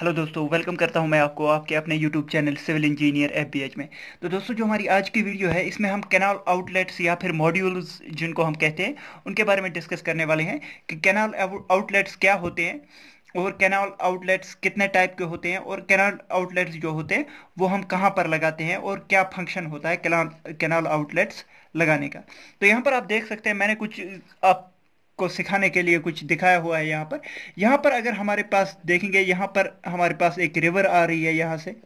Hello दोस्तों welcome करता हूं मैं आपको आपके अपने YouTube channel civil engineer F में तो दोस्तों जो हमारी आज की वीडियो है इसमें हम कैनाल आउटलेट्स या फिर मॉड्यूल्स जिनको हम कहते हैं उनके बारे में डिस्कस करने वाले हैं कि कैनाल आउटलेट्स क्या होते हैं और कैनाल आउटलेट्स कितने टाइप के होते हैं और कैनाल आउटलेट्स जो होते हैं वो हम कहाँ पर लगाते हैं और क्या फंक्शन होता है कैनाल आउटलेट्स लगाने का तो यहाँ पर आप देख सकते हैं मैंने कुछ आप को सिखाने के लिए कुछ दिखाया हुआ है यहाँ पर यहाँ पर अगर हमारे पास देखेंगे यहाँ पर हमारे पास एक रिवर आ रही है यहाँ से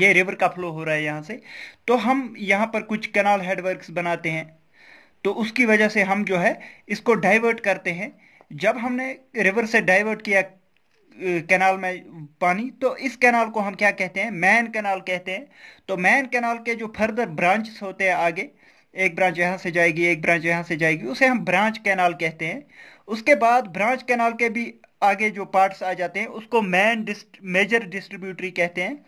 ये रिवर का फ्लो हो रहा है यहाँ से तो हम यहाँ पर कुछ कैनाल हेडवर्क्स बनाते हैं तो उसकी वजह से हम जो है इसको डाइवर्ट करते हैं जब हमने रिवर से डाइवर्ट किया कैनाल में पानी तो इस कैनाल को हम क्या कहते हैं मैन कैनाल कहते हैं तो मैन कैनाल के जो फर्दर ब्रांचेस होते हैं आगे एक ब्रांच यहाँ से जाएगी एक ब्रांच यहाँ से जाएगी उसे हम ब्रांच कैनाल कहते हैं उसके बाद ब्रांच कैनाल के भी आगे जो पार्ट्स आ जाते हैं उसको मैन डिस्ट, मेजर डिस्ट्रीब्यूटरी कहते हैं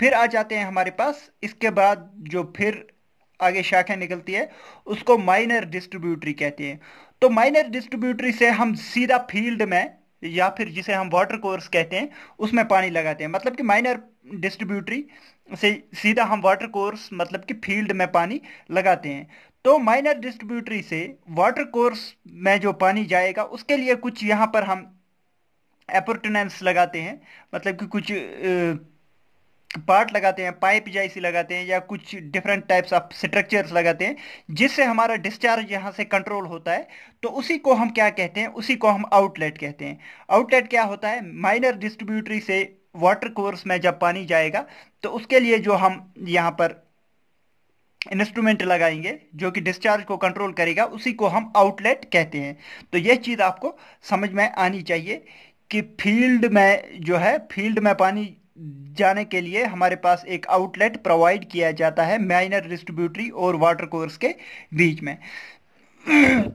फिर आ जाते हैं हमारे पास इसके बाद जो फिर आगे शाखा निकलती है उसको माइनर डिस्ट्रीब्यूटरी कहते हैं तो माइनर डिस्ट्रीब्यूटरी से हम सीधा फील्ड में या फिर जिसे हम वाटर कोर्स कहते हैं उसमें पानी लगाते हैं मतलब कि माइनर डिस्ट्रीब्यूटरी से सीधा हम वाटर कोर्स मतलब कि फील्ड में पानी लगाते हैं तो माइनर डिस्ट्रीब्यूटरी से वाटर कोर्स में जो पानी जाएगा उसके लिए कुछ यहाँ पर हम अपॉर्टुनेंस लगाते हैं मतलब कि कुछ पार्ट लगाते हैं पाइप जैसी लगाते हैं या कुछ डिफरेंट टाइप्स ऑफ स्ट्रक्चर्स लगाते हैं जिससे हमारा डिस्चार्ज यहाँ से कंट्रोल होता है तो उसी को हम क्या कहते हैं उसी को हम आउटलेट कहते हैं आउटलेट क्या होता है माइनर डिस्ट्रीब्यूटरी से वाटर कोर्स में जब पानी जाएगा तो उसके लिए जो हम यहाँ पर इंस्ट्रूमेंट लगाएंगे जो कि डिस्चार्ज को कंट्रोल करेगा उसी को हम आउटलेट कहते हैं तो यह चीज़ आपको समझ में आनी चाहिए कि फील्ड में जो है फील्ड में पानी जाने के लिए हमारे पास एक आउटलेट प्रोवाइड किया जाता है माइनर डिस्ट्रीब्यूटरी और वाटर कोर्स के बीच में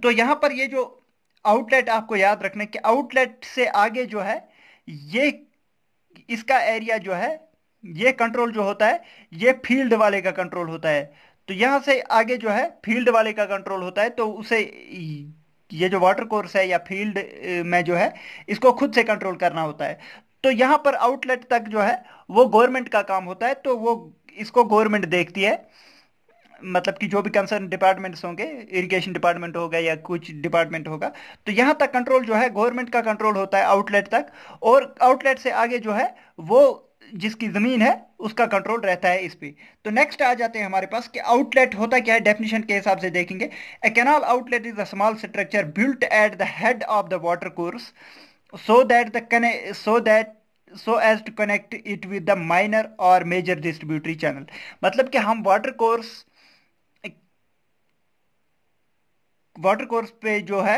तो यहाँ पर ये जो आउटलेट आपको याद रखना कि आउटलेट से आगे जो है ये इसका एरिया जो है ये कंट्रोल जो होता है ये फील्ड वाले का कंट्रोल होता है तो यहाँ से आगे जो है फील्ड वाले का कंट्रोल होता है तो उसे ये जो वाटर कोर्स है या फील्ड में जो है इसको खुद से कंट्रोल करना होता है तो यहां पर आउटलेट तक जो है वो गवर्नमेंट का काम होता है तो वो इसको गवर्नमेंट देखती है मतलब कि जो भी कंसर्न डिपार्टमेंट्स होंगे इरिगेशन डिपार्टमेंट होगा या कुछ डिपार्टमेंट होगा तो यहां तक कंट्रोल जो है गवर्नमेंट का कंट्रोल होता है आउटलेट तक और आउटलेट से आगे जो है वो जिसकी ज़मीन है उसका कंट्रोल रहता है इस पर तो नेक्स्ट आ जाते हैं हमारे पास कि आउटलेट होता क्या है डेफिनेशन के हिसाब से देखेंगे a canal outlet is a small structure built at the head of the water course so that the so that so as to connect it with the minor और मेजर डिस्ट्रीब्यूटरी चैनल मतलब कि हम water course water course पे जो है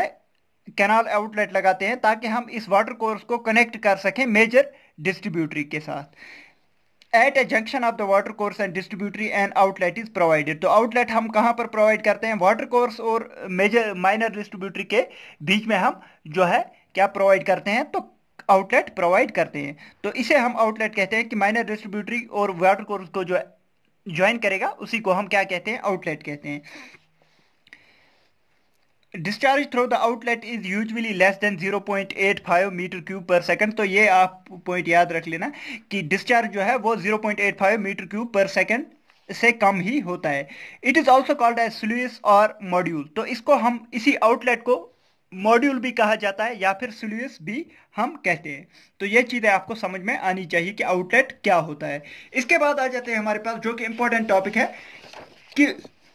canal outlet लगाते हैं ताकि हम इस वाटर कोर्स को कनेक्ट कर सकें मेजर डिस्ट्रीब्यूटरी के साथ at a junction of the water course and distributary and outlet is provided तो आउटलेट हम कहाँ पर प्रोवाइड करते हैं वाटर कोर्स और मेजर माइनर डिस्ट्रीब्यूटरी के बीच में हम जो है क्या प्रोवाइड करते हैं तो आउटलेट प्रोवाइड करते हैं तो इसे हम आउटलेट कहते हैं कि माइनर डिस्ट्रीब्यूटरी और वाटर कोर्स को जो ज्वाइन करेगा उसी को हम क्या कहते हैं आउटलेट कहते हैं discharge through the outlet is usually less than 0.85 metre cube per second तो ये आप पॉइंट याद रख लेना कि डिस्चार्ज जो है वो 0.85 मीटर क्यूब पर सेकंड से कम ही होता है it is also called as sluice और मॉड्यूल तो इसको हम इसी आउटलेट को मॉड्यूल भी कहा जाता है या फिर सिल्यूस भी हम कहते हैं तो ये चीज़ें आपको समझ में आनी चाहिए कि आउटलेट क्या होता है इसके बाद आ जाते हैं हमारे पास जो कि इंपॉर्टेंट टॉपिक है कि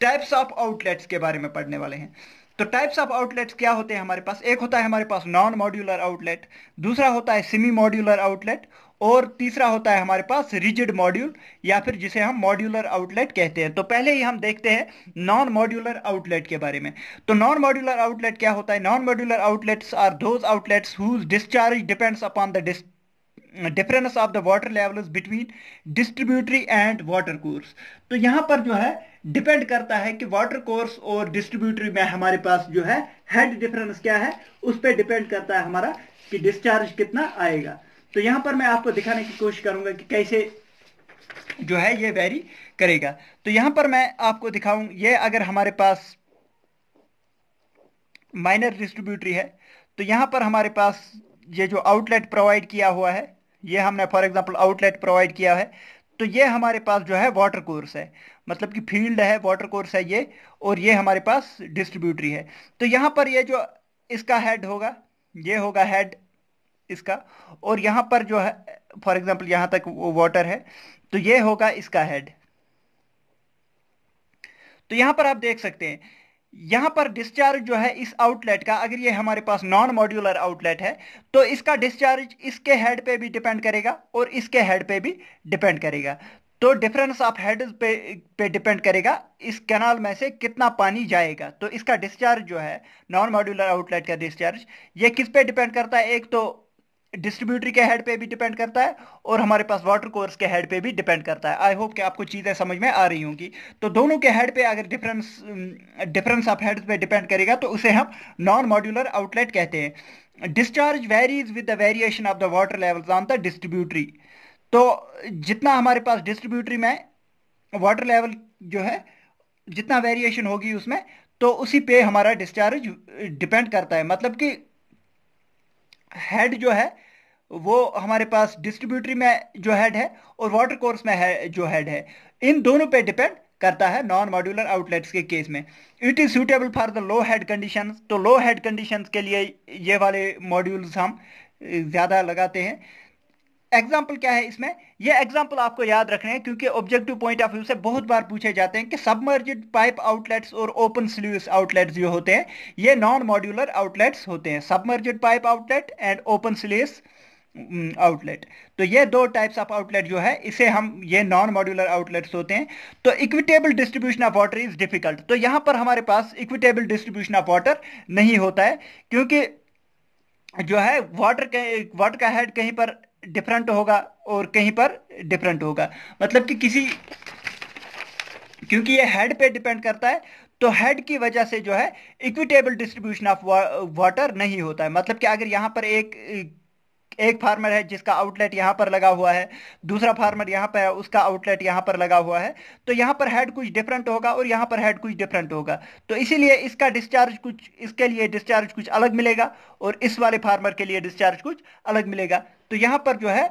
टाइप्स ऑफ आउटलेट्स के बारे में पढ़ने वाले हैं तो टाइप्स ऑफ आउटलेट्स क्या होते हैं हमारे पास एक होता है हमारे पास नॉन मॉड्यूलर आउटलेट दूसरा होता है सेमी मॉड्यूलर आउटलेट और तीसरा होता है हमारे पास रिजिड मॉड्यूल या फिर जिसे हम मॉड्यूलर आउटलेट कहते हैं तो पहले ही हम देखते हैं नॉन मॉड्यूलर आउटलेट के बारे में तो नॉन मॉड्यूलर आउटलेट क्या होता है non modular outlets are those outlets whose discharge depends upon the dist difference of the water levels between distributary and water course तो यहाँ पर जो है डिपेंड करता है कि वाटर कोर्स और डिस्ट्रीब्यूटरी में हमारे पास जो है हेड डिफरेंस क्या है उस पर डिपेंड करता है हमारा कि डिस्चार्ज कितना आएगा तो यहां पर मैं आपको दिखाने की कोशिश करूंगा कि कैसे जो है ये वेरी करेगा तो यहां पर मैं आपको दिखाऊं ये अगर हमारे पास माइनर डिस्ट्रीब्यूटरी है तो यहां पर हमारे पास ये जो आउटलेट प्रोवाइड किया हुआ है ये हमने फॉर एग्जांपल आउटलेट प्रोवाइड किया है तो ये हमारे पास जो है वाटर कोर्स है मतलब कि फील्ड है वाटर कोर्स है ये और ये हमारे पास डिस्ट्रीब्यूटरी है तो यहाँ पर ये जो इसका हेड होगा ये होगा हेड इसका और यहाँ पर जो है फॉर एग्जाम्पल यहाँ तक वो वाटर है तो ये होगा इसका हेड तो यहाँ पर आप देख सकते हैं यहां पर डिस्चार्ज जो है इस आउटलेट का अगर ये हमारे पास नॉन मॉड्यूलर आउटलेट है तो इसका डिस्चार्ज इसके हेड पे भी डिपेंड करेगा और इसके हेड पे भी डिपेंड करेगा तो डिफरेंस ऑफ हेड पे पे डिपेंड करेगा इस कैनाल में से कितना पानी जाएगा तो इसका डिस्चार्ज जो है नॉन मॉड्यूलर आउटलेट का डिस्चार्ज ये किस पे डिपेंड करता है एक तो डिस्ट्रीब्यूटरी के हेड पे भी डिपेंड करता है और हमारे पास वाटर कोर्स के हेड पे भी डिपेंड करता है आई होप कि आपको चीज़ें समझ में आ रही होंगी तो दोनों के हेड पे अगर डिफरेंस डिफरेंस ऑफ हेड पे डिपेंड करेगा तो उसे हम नॉन मॉड्यूलर आउटलेट कहते हैं discharge varies with the variation of the water levels on the distributary तो जितना हमारे पास डिस्ट्रीब्यूटरी में वाटर लेवल जो है जितना वेरिएशन होगी उसमें तो उसी पे हमारा डिस्चार्ज डिपेंड करता है मतलब कि हेड जो है वो हमारे पास डिस्ट्रीब्यूटरी में जो हेड है और वाटर कोर्स में है जो हेड है इन दोनों पे डिपेंड करता है नॉन मॉड्यूलर आउटलेट्स के केस में it is suitable for the low head condition तो लो हेड कंडीशन के लिए ये वाले मॉड्यूल्स हम eh, ज़्यादा लगाते हैं एग्जाम्पल क्या है इसमें यह एग्जाम्पल आपको याद रखने हैं क्योंकि ऑब्जेक्टिव पॉइंट ऑफ व्यू से बहुत बार पूछे जाते हैं कि सबमर्जिड पाइप आउटलेट्स और ओपन स्ल्यूस आउटलेट्स जो होते हैं ये नॉन मॉड्यूलर आउटलेट्स होते हैं submerged pipe outlet and open sluice outlet तो ये दो टाइप्स ऑफ आउटलेट जो है इसे हम ये नॉन मॉड्यूलर आउटलेट्स होते हैं तो equitable distribution of water is difficult तो यहां पर हमारे पास इक्विटेबल डिस्ट्रीब्यूशन ऑफ वाटर नहीं होता है क्योंकि जो है वाटर के वाटर का हेड कहीं पर डिफरेंट होगा और कहीं पर डिफरेंट होगा मतलब कि किसी क्योंकि ये हेड पे डिपेंड करता है तो हेड की वजह से जो है इक्विटेबल डिस्ट्रीब्यूशन ऑफ वाटर नहीं होता है मतलब कि अगर यहां पर एक एक फार्मर है जिसका आउटलेट यहाँ पर लगा हुआ है दूसरा फार्मर यहाँ पर है उसका आउटलेट यहाँ पर लगा हुआ है तो यहाँ पर हेड कुछ डिफरेंट होगा और यहाँ पर हेड कुछ डिफरेंट होगा तो इसीलिए इसका डिस्चार्ज कुछ इसके लिए डिस्चार्ज कुछ अलग मिलेगा और इस वाले फार्मर के लिए डिस्चार्ज कुछ अलग मिलेगा तो यहाँ पर जो है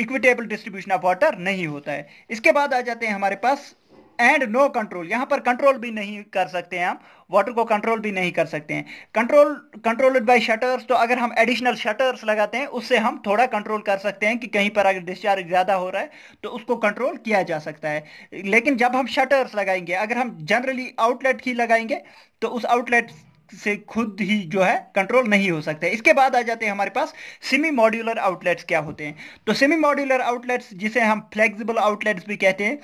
इक्विटेबल डिस्ट्रीब्यूशन ऑफ वाटर नहीं होता है इसके बाद आ जाते हैं हमारे पास एंड नो कंट्रोल यहां पर कंट्रोल भी नहीं कर सकते हैं हम वाटर को कंट्रोल भी नहीं कर सकते हैं कंट्रोल कंट्रोल्ड बाय शटर्स तो अगर हम एडिशनल शटर्स लगाते हैं उससे हम थोड़ा कंट्रोल कर सकते हैं कि कहीं पर अगर डिस्चार्ज ज़्यादा हो रहा है तो उसको कंट्रोल किया जा सकता है लेकिन जब हम शटर्स लगाएंगे अगर हम जनरली आउटलेट ही लगाएंगे तो उस आउटलेट से खुद ही जो है कंट्रोल नहीं हो सकता है इसके बाद आ जाते हैं हमारे पास सेमी मॉड्यूलर आउटलेट्स क्या होते हैं तो सेमी मॉड्यूलर आउटलेट्स जिसे हम फ्लेक्सिबल आउटलेट्स भी कहते हैं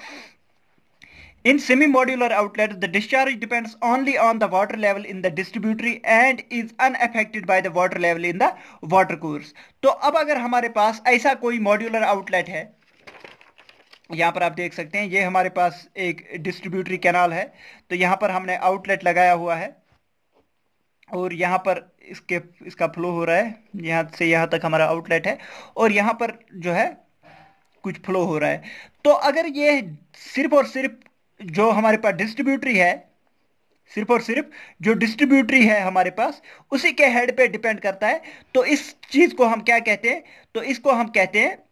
In semi-modular outlet, the discharge depends only on the water level in the distributary and is unaffected by the water level in the water course. तो अब अगर हमारे पास ऐसा कोई मॉड्यूलर आउटलेट है यहाँ पर आप देख सकते हैं ये हमारे पास एक डिस्ट्रीब्यूटरी कैनाल है तो यहाँ पर हमने आउटलेट लगाया हुआ है और यहाँ पर इसके इसका फ्लो हो रहा है यहाँ से यहाँ तक हमारा आउटलेट है और यहाँ पर जो है कुछ फ्लो हो रहा है तो अगर ये सिर्फ और सिर्फ जो हमारे पास डिस्ट्रीब्यूटरी है सिर्फ और सिर्फ जो डिस्ट्रीब्यूटरी है हमारे पास उसी के हेड पे डिपेंड करता है तो इस चीज को हम क्या कहते हैं तो इसको हम कहते हैं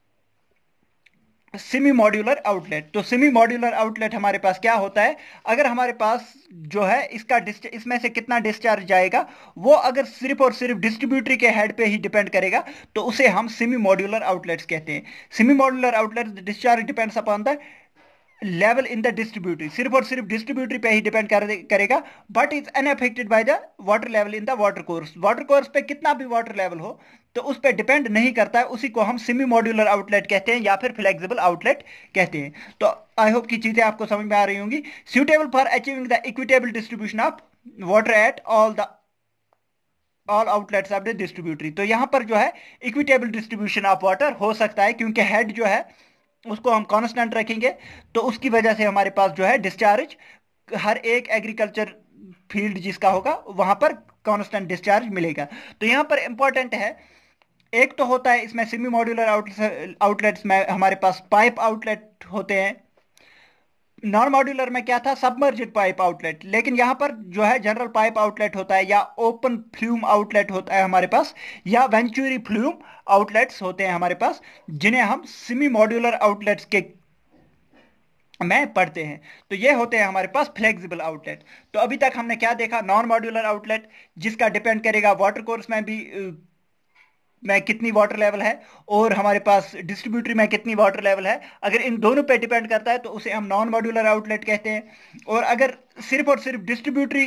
सेमी मॉड्यूलर आउटलेट तो सेमी मॉड्यूलर आउटलेट हमारे पास क्या होता है अगर हमारे पास जो है इसका इसमें से कितना डिस्चार्ज जाएगा वो अगर सिर्फ और सिर्फ डिस्ट्रीब्यूटरी के हेड पे ही डिपेंड करेगा तो उसे हम सेमी मॉड्यूलर आउटलेट्स कहते हैं semi modular outlet discharge depends upon the level in the distributary सिर्फ और सिर्फ डिस्ट्रीब्यूटरी पे ही डिपेंड करेगा but is unaffected by the water level in the water course water course पे कितना भी वाटर लेवल हो तो उस पर डिपेंड नहीं करता है उसी को हम सिमी मॉड्यूलर आउटलेट कहते हैं या फिर फ्लेक्सिबल आउटलेट कहते हैं तो आई होप की चीज़ें आपको समझ में आ रही होंगी suitable for achieving the equitable distribution of water at all the all outlets of the distributary तो यहां पर जो है इक्विटेबल डिस्ट्रीब्यूशन ऑफ वाटर हो सकता है क्योंकि हेड जो है उसको हम कॉन्स्टेंट रखेंगे तो उसकी वजह से हमारे पास जो है डिस्चार्ज हर एक एग्रीकल्चर फील्ड जिसका होगा वहां पर कॉन्स्टेंट डिस्चार्ज मिलेगा तो यहाँ पर इंपॉर्टेंट है एक तो होता है इसमें सेमी मॉड्यूलर आउटलेट्स में हमारे पास पाइप आउटलेट होते हैं नॉन मॉड्यूलर में क्या था सबमर्जिड पाइप आउटलेट लेकिन यहां पर जो है जनरल पाइप आउटलेट होता है या ओपन फ्लूम आउटलेट होता है हमारे पास या वेंचुरी फ्लूम आउटलेट्स होते हैं हमारे पास जिन्हें हम सिमी मॉड्यूलर आउटलेट्स के में पढ़ते हैं तो ये होते हैं हमारे पास फ्लेक्सिबल आउटलेट तो अभी तक हमने क्या देखा नॉन मॉड्यूलर आउटलेट जिसका डिपेंड करेगा वाटर कोर्स में भी में कितनी वाटर लेवल है और हमारे पास डिस्ट्रीब्यूटरी में कितनी वाटर लेवल है अगर इन दोनों पे डिपेंड करता है तो उसे हम नॉन मॉड्यूलर आउटलेट कहते हैं और अगर सिर्फ और सिर्फ डिस्ट्रीब्यूटरी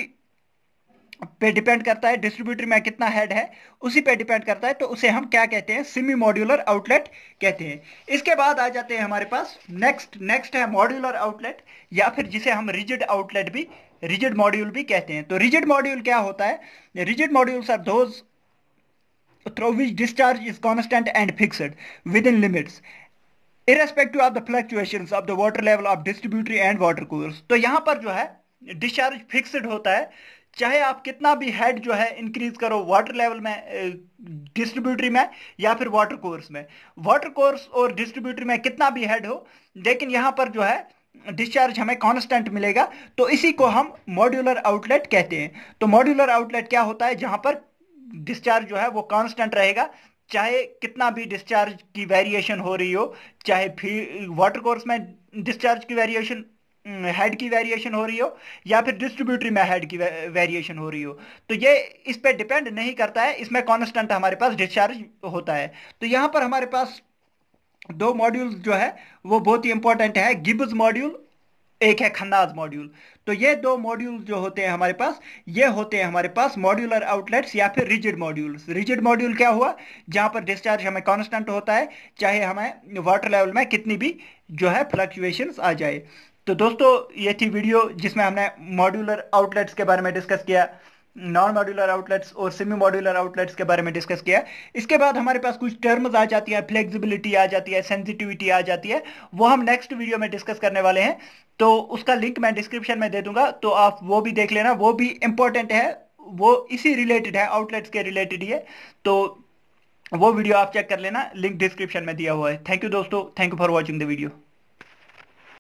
पे डिपेंड करता है डिस्ट्रीब्यूटरी में कितना हेड है उसी पे डिपेंड करता है तो उसे हम क्या कहते हैं सिमी मॉड्यूलर आउटलेट कहते हैं इसके बाद आ जाते हैं हमारे पास नेक्स्ट नेक्स्ट है मॉड्यूलर आउटलेट या फिर जिसे हम रिजिड आउटलेट भी रिजिड मॉड्यूल भी कहते हैं तो रिजिड मॉड्यूल क्या होता है rigid modules are those through which discharge is constant and fixed within limits irrespective of the fluctuations of the water level of distributary and water coolers तो यहाँ पर जो है discharge fixed होता है चाहे आप कितना भी हेड जो है इंक्रीज करो वाटर लेवल में डिस्ट्रीब्यूटरी में या फिर वाटर कोर्स में वाटर कोर्स और डिस्ट्रीब्यूटरी में कितना भी हेड हो लेकिन यहाँ पर जो है डिस्चार्ज हमें कांस्टेंट मिलेगा तो इसी को हम मॉड्यूलर आउटलेट कहते हैं तो मॉड्यूलर आउटलेट क्या होता है जहां पर डिस्चार्ज जो है वो कांस्टेंट रहेगा चाहे कितना भी डिस्चार्ज की वेरिएशन हो रही हो चाहे फिर वाटर कोर्स में डिस्चार्ज की वेरिएशन हेड हम्म, की वेरिएशन हो रही हो या फिर डिस्ट्रीब्यूटरी में हेड की वेरिएशन हो रही हो तो ये इस पे डिपेंड नहीं करता है इसमें कांस्टेंट हमारे पास डिस्चार्ज होता है तो यहाँ पर हमारे पास दो मॉड्यूल जो है वो बहुत ही इंपॉर्टेंट है गिब्स मॉड्यूल एक है खंदाज मॉड्यूल तो ये दो मॉड्यूल जो होते हैं हमारे पास ये होते हैं हमारे पास मॉड्यूलर आउटलेट्स या फिर रिजिड मॉड्यूल्स रिजिड मॉड्यूल क्या हुआ जहां पर डिस्चार्ज हमें कॉन्स्टेंट होता है चाहे हमें वाटर लेवल में कितनी भी जो है फ्लक्चुएशन आ जाए तो दोस्तों ये थी वीडियो जिसमें हमने मॉड्यूलर आउटलेट्स के बारे में डिस्कस किया नॉन मॉड्यूलर आउटलेट्स और सेमी मॉड्यूलर आउटलेट्स के बारे में डिस्कस किया इसके बाद हमारे पास कुछ टर्म्स आ जाती है फ्लेक्सिबिलिटी आ जाती है सेंसिटिविटी आ जाती है वो हम नेक्स्ट वीडियो में डिस्कस करने वाले हैं तो उसका लिंक मैं डिस्क्रिप्शन में दे दूंगा तो आप वो भी देख लेना वो भी इंपॉर्टेंट है वो इसी रिलेटेड है आउटलेट्स के रिलेटेड ही है तो वो वीडियो आप चेक कर लेना लिंक डिस्क्रिप्शन में दिया हुआ है थैंक यू दोस्तों thank you for watching the video